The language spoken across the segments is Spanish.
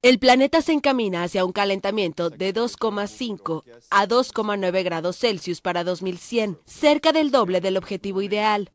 El planeta se encamina hacia un calentamiento de 2,5 a 2,9 grados Celsius para 2100, cerca del doble del objetivo ideal.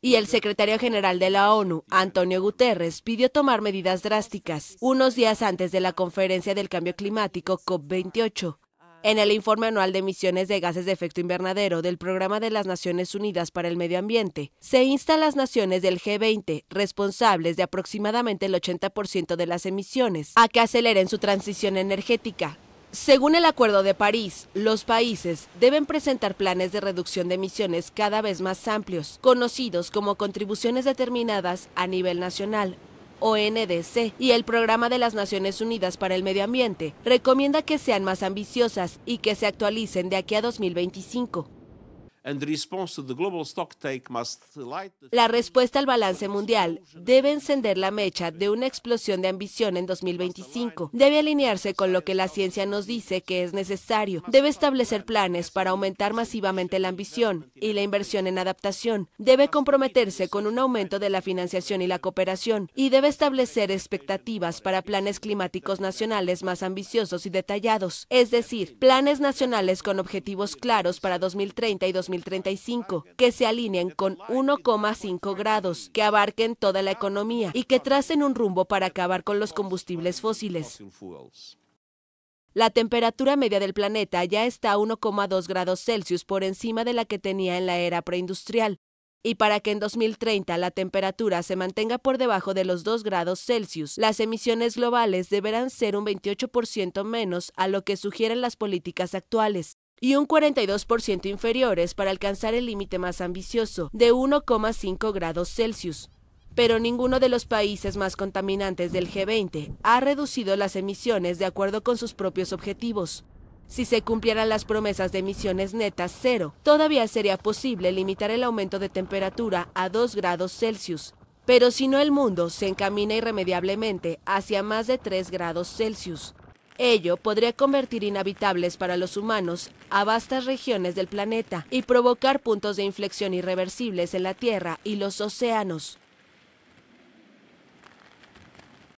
Y el secretario general de la ONU, Antonio Guterres, pidió tomar medidas drásticas unos días antes de la conferencia del cambio climático COP28, en el informe anual de emisiones de gases de efecto invernadero del Programa de las Naciones Unidas para el Medio Ambiente, se insta a las naciones del G20, responsables de aproximadamente el 80% de las emisiones, a que aceleren su transición energética, según el Acuerdo de París, los países deben presentar planes de reducción de emisiones cada vez más amplios, conocidos como contribuciones determinadas a nivel nacional, ONDC y el Programa de las Naciones Unidas para el Medio Ambiente recomienda que sean más ambiciosas y que se actualicen de aquí a 2025. La respuesta al balance mundial debe encender la mecha de una explosión de ambición en 2025. Debe alinearse con lo que la ciencia nos dice que es necesario. Debe establecer planes para aumentar masivamente la ambición y la inversión en adaptación. Debe comprometerse con un aumento de la financiación y la cooperación. Y debe establecer expectativas para planes climáticos nacionales más ambiciosos y detallados. Es decir, planes nacionales con objetivos claros para 2030 y 2050. 2035, que se alineen con 1,5 grados, que abarquen toda la economía y que tracen un rumbo para acabar con los combustibles fósiles. La temperatura media del planeta ya está a 1,2 grados Celsius por encima de la que tenía en la era preindustrial, y para que en 2030 la temperatura se mantenga por debajo de los 2 grados Celsius, las emisiones globales deberán ser un 28% menos a lo que sugieren las políticas actuales y un 42% inferiores para alcanzar el límite más ambicioso de 1,5 grados Celsius. Pero ninguno de los países más contaminantes del G20 ha reducido las emisiones de acuerdo con sus propios objetivos. Si se cumplieran las promesas de emisiones netas cero, todavía sería posible limitar el aumento de temperatura a 2 grados Celsius. Pero si no, el mundo se encamina irremediablemente hacia más de 3 grados Celsius. Ello podría convertir inhabitables para los humanos a vastas regiones del planeta y provocar puntos de inflexión irreversibles en la Tierra y los océanos.